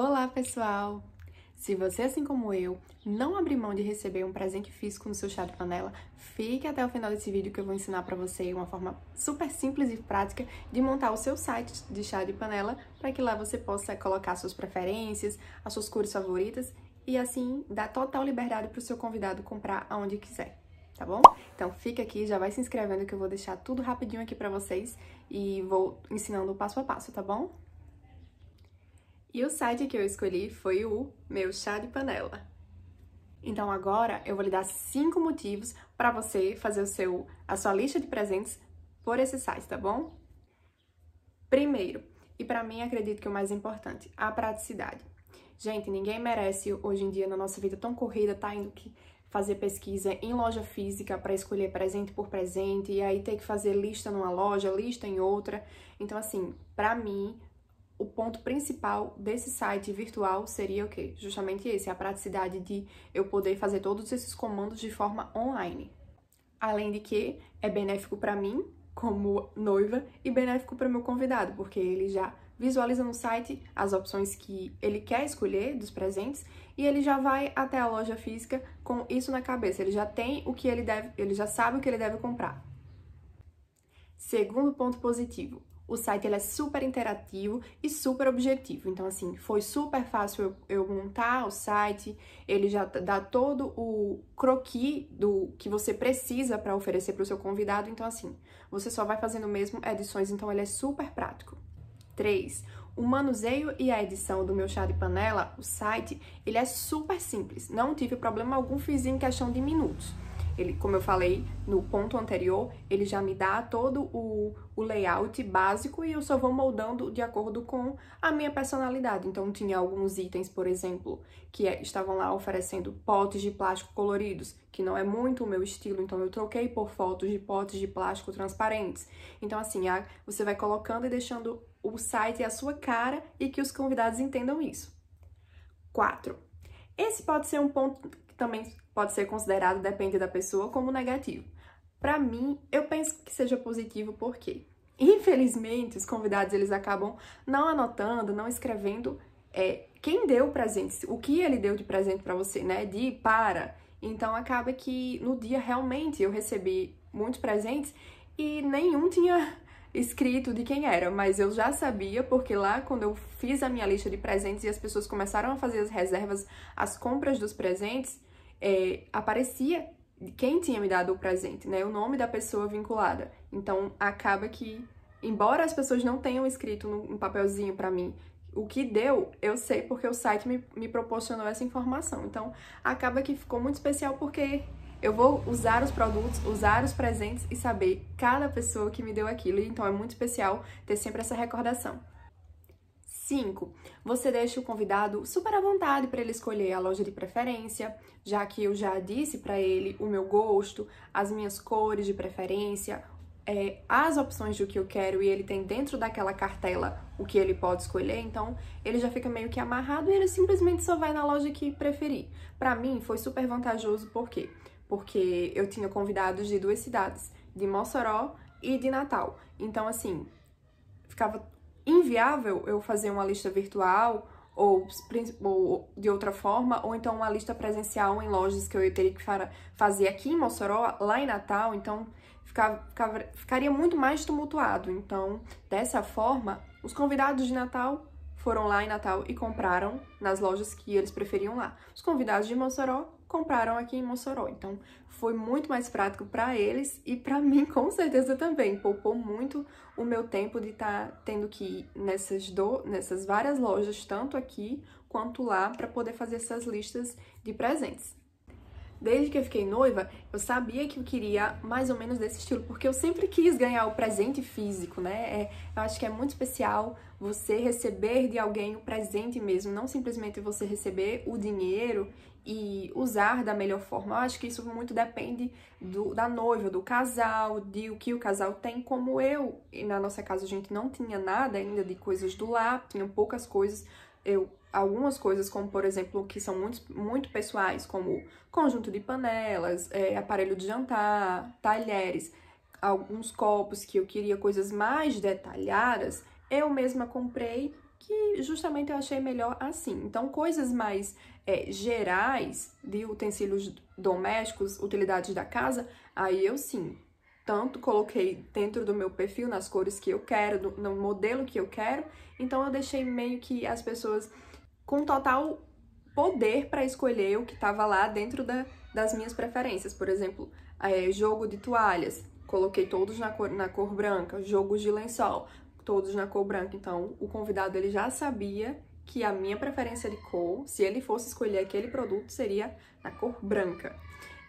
Olá, pessoal! Se você, assim como eu, não abrir mão de receber um presente físico no seu chá de panela, fique até o final desse vídeo que eu vou ensinar para você uma forma super simples e prática de montar o seu site de chá de panela para que lá você possa colocar suas preferências, as suas cores favoritas e assim dar total liberdade para o seu convidado comprar aonde quiser tá bom? Então fica aqui, já vai se inscrevendo que eu vou deixar tudo rapidinho aqui para vocês e vou ensinando passo a passo, tá bom? E o site que eu escolhi foi o Meu Chá de Panela. Então agora eu vou lhe dar cinco motivos para você fazer o seu, a sua lista de presentes por esse site, tá bom? Primeiro, e para mim acredito que o mais importante, a praticidade. Gente, ninguém merece hoje em dia na nossa vida tão corrida, tá indo que fazer pesquisa em loja física para escolher presente por presente e aí ter que fazer lista numa loja, lista em outra. Então assim, para mim, o ponto principal desse site virtual seria o quê? Justamente esse, a praticidade de eu poder fazer todos esses comandos de forma online. Além de que é benéfico para mim, como noiva, e benéfico para o meu convidado, porque ele já visualiza no site as opções que ele quer escolher dos presentes e ele já vai até a loja física com isso na cabeça. Ele já tem o que ele deve, ele já sabe o que ele deve comprar. Segundo ponto positivo, o site ele é super interativo e super objetivo. Então, assim, foi super fácil eu, eu montar o site. Ele já dá todo o croqui do que você precisa para oferecer para o seu convidado. Então, assim, você só vai fazendo mesmo edições. Então, ele é super prático. 3. O manuseio e a edição do meu chá de panela, o site, ele é super simples. Não tive problema algum, fiz em questão de minutos. Ele, como eu falei no ponto anterior, ele já me dá todo o, o layout básico e eu só vou moldando de acordo com a minha personalidade. Então, tinha alguns itens, por exemplo, que é, estavam lá oferecendo potes de plástico coloridos, que não é muito o meu estilo, então eu troquei por fotos de potes de plástico transparentes. Então, assim, a, você vai colocando e deixando o site a sua cara e que os convidados entendam isso. 4. Esse pode ser um ponto também pode ser considerado, depende da pessoa, como negativo. Para mim, eu penso que seja positivo porque, infelizmente, os convidados eles acabam não anotando, não escrevendo é, quem deu o presente, o que ele deu de presente para você, né? De para. Então acaba que no dia realmente eu recebi muitos presentes e nenhum tinha escrito de quem era, mas eu já sabia porque lá quando eu fiz a minha lista de presentes e as pessoas começaram a fazer as reservas, as compras dos presentes, é, aparecia quem tinha me dado o presente, né? O nome da pessoa vinculada. Então acaba que, embora as pessoas não tenham escrito num papelzinho para mim o que deu, eu sei porque o site me, me proporcionou essa informação. Então acaba que ficou muito especial porque eu vou usar os produtos, usar os presentes e saber cada pessoa que me deu aquilo. Então é muito especial ter sempre essa recordação. 5. Você deixa o convidado super à vontade para ele escolher a loja de preferência, já que eu já disse para ele o meu gosto, as minhas cores de preferência, é, as opções do que eu quero e ele tem dentro daquela cartela o que ele pode escolher, então ele já fica meio que amarrado e ele simplesmente só vai na loja que preferir. Para mim foi super vantajoso, por quê? Porque eu tinha convidados de duas cidades, de Mossoró e de Natal. Então, assim, ficava inviável eu fazer uma lista virtual ou, ou, de outra forma, ou então uma lista presencial em lojas que eu teria que fazer aqui em Mossoró, lá em Natal, então ficava ficaria muito mais tumultuado. Então, dessa forma, os convidados de Natal foram lá em Natal e compraram nas lojas que eles preferiam lá. Os convidados de Mossoró compraram aqui em Mossoró. Então, foi muito mais prático para eles e para mim, com certeza também. Poupou muito o meu tempo de estar tá tendo que ir nessas, do, nessas várias lojas, tanto aqui quanto lá, para poder fazer essas listas de presentes. Desde que eu fiquei noiva, eu sabia que eu queria mais ou menos desse estilo, porque eu sempre quis ganhar o presente físico, né? É, eu acho que é muito especial você receber de alguém o presente mesmo, não simplesmente você receber o dinheiro e usar da melhor forma. Eu acho que isso muito depende do, da noiva, do casal, de o que o casal tem. Como eu, na nossa casa, a gente não tinha nada ainda de coisas do lar, tinham poucas coisas eu algumas coisas, como por exemplo, que são muito, muito pessoais, como conjunto de panelas, é, aparelho de jantar, talheres, alguns copos que eu queria coisas mais detalhadas, eu mesma comprei que justamente eu achei melhor assim. Então, coisas mais é, gerais de utensílios domésticos, utilidades da casa, aí eu sim tanto, coloquei dentro do meu perfil, nas cores que eu quero, no modelo que eu quero. Então eu deixei meio que as pessoas com total poder para escolher o que estava lá dentro da, das minhas preferências. Por exemplo, é, jogo de toalhas, coloquei todos na cor, na cor branca, jogos de lençol, todos na cor branca. Então o convidado ele já sabia que a minha preferência de cor, se ele fosse escolher aquele produto, seria na cor branca.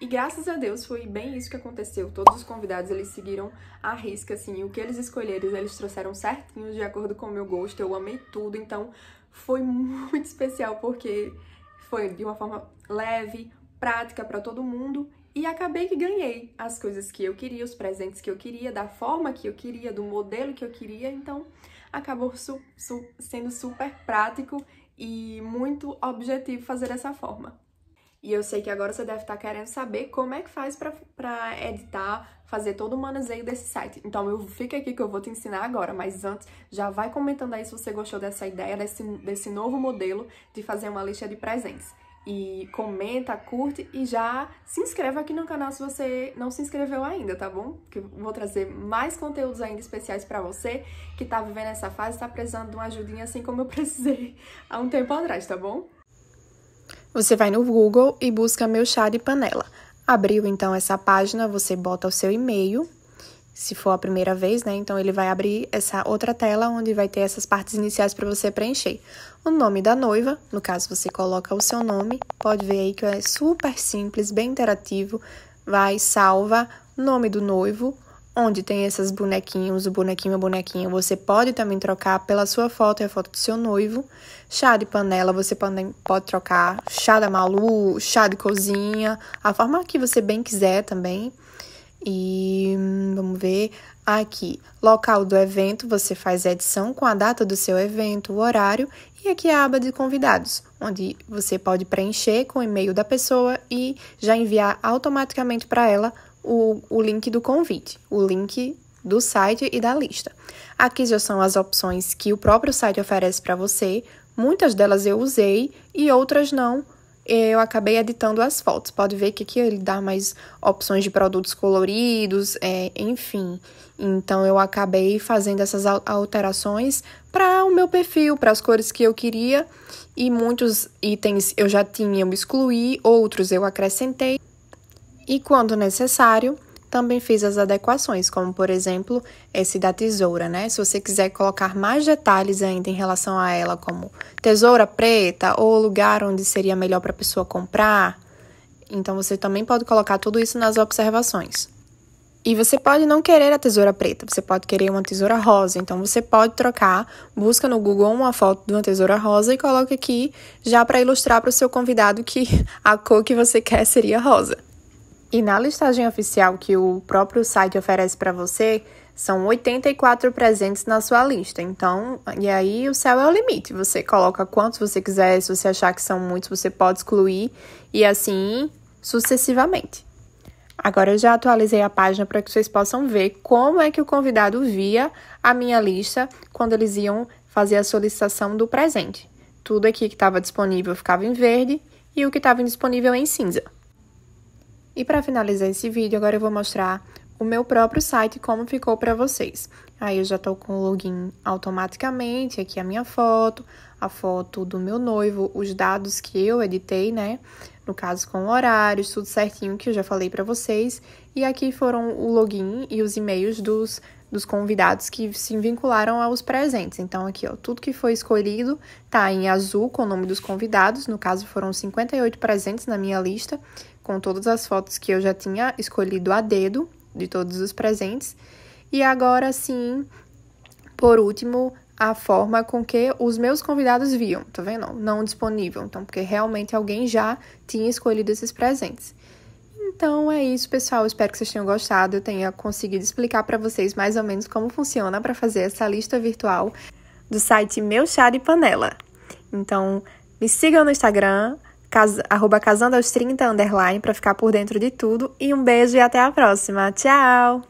E graças a Deus foi bem isso que aconteceu. Todos os convidados eles seguiram a risca, assim, o que eles escolheram, eles trouxeram certinho de acordo com o meu gosto. Eu amei tudo, então foi muito especial porque foi de uma forma leve, prática para todo mundo e acabei que ganhei as coisas que eu queria, os presentes que eu queria, da forma que eu queria, do modelo que eu queria, então acabou su su sendo super prático e muito objetivo fazer dessa forma. E eu sei que agora você deve estar tá querendo saber como é que faz para editar, fazer todo o manuseio desse site. Então eu fico aqui que eu vou te ensinar agora, mas antes já vai comentando aí se você gostou dessa ideia, desse, desse novo modelo de fazer uma lista de presentes. E comenta, curte e já se inscreva aqui no canal se você não se inscreveu ainda, tá bom? Que eu vou trazer mais conteúdos ainda especiais para você que tá vivendo essa fase, tá precisando de uma ajudinha assim como eu precisei há um tempo atrás, tá bom? Você vai no Google e busca meu chá de panela. Abriu então essa página, você bota o seu e-mail, se for a primeira vez, né? Então ele vai abrir essa outra tela onde vai ter essas partes iniciais para você preencher. O nome da noiva, no caso você coloca o seu nome, pode ver aí que é super simples, bem interativo. Vai, salva, nome do noivo, onde tem essas bonequinhos, o bonequinho, a bonequinha. Você pode também trocar pela sua foto e é a foto do seu noivo. Chá de panela, você pode, pode trocar chá da Malu, chá de cozinha, a forma que você bem quiser também. E hum, vamos ver aqui, local do evento, você faz a edição com a data do seu evento, o horário e aqui é a aba de convidados, onde você pode preencher com o e-mail da pessoa e já enviar automaticamente para ela o, o link do convite, o link do site e da lista. Aqui já são as opções que o próprio site oferece para você. Muitas delas eu usei e outras não. Eu acabei editando as fotos. Pode ver que aqui ele dá mais opções de produtos coloridos, é, enfim. Então eu acabei fazendo essas alterações para o meu perfil, para as cores que eu queria. E muitos itens eu já tinha, eu excluí, outros eu acrescentei. E quando necessário, também fiz as adequações, como por exemplo esse da tesoura, né? Se você quiser colocar mais detalhes ainda em relação a ela, como tesoura preta ou lugar onde seria melhor para a pessoa comprar, então você também pode colocar tudo isso nas observações. E você pode não querer a tesoura preta, você pode querer uma tesoura rosa. Então você pode trocar, busca no Google uma foto de uma tesoura rosa e coloca aqui já para ilustrar para o seu convidado que a cor que você quer seria rosa. E na listagem oficial que o próprio site oferece para você, são 84 presentes na sua lista. Então, e aí o céu é o limite. Você coloca quantos você quiser, se você achar que são muitos, você pode excluir e assim sucessivamente. Agora eu já atualizei a página para que vocês possam ver como é que o convidado via a minha lista quando eles iam fazer a solicitação do presente. Tudo aqui que estava disponível ficava em verde e o que estava indisponível em cinza. E para finalizar esse vídeo, agora eu vou mostrar o meu próprio site como ficou para vocês. Aí eu já estou com o login automaticamente, aqui a minha foto, a foto do meu noivo, os dados que eu editei, né? No caso com horários, tudo certinho que eu já falei para vocês. E aqui foram o login e os e-mails dos dos convidados que se vincularam aos presentes. Então, aqui, ó, tudo que foi escolhido tá em azul com o nome dos convidados. No caso, foram 58 presentes na minha lista, com todas as fotos que eu já tinha escolhido a dedo de todos os presentes. E agora sim, por último, a forma com que os meus convidados viam, tá vendo? Não, não disponível, então, porque realmente alguém já tinha escolhido esses presentes. Então é isso, pessoal. Espero que vocês tenham gostado. Eu tenha conseguido explicar para vocês mais ou menos como funciona para fazer essa lista virtual do site Meu Chá de Panela. Então, me sigam no Instagram, arroba casando aos 30 underline para ficar por dentro de tudo. E um beijo e até a próxima. Tchau!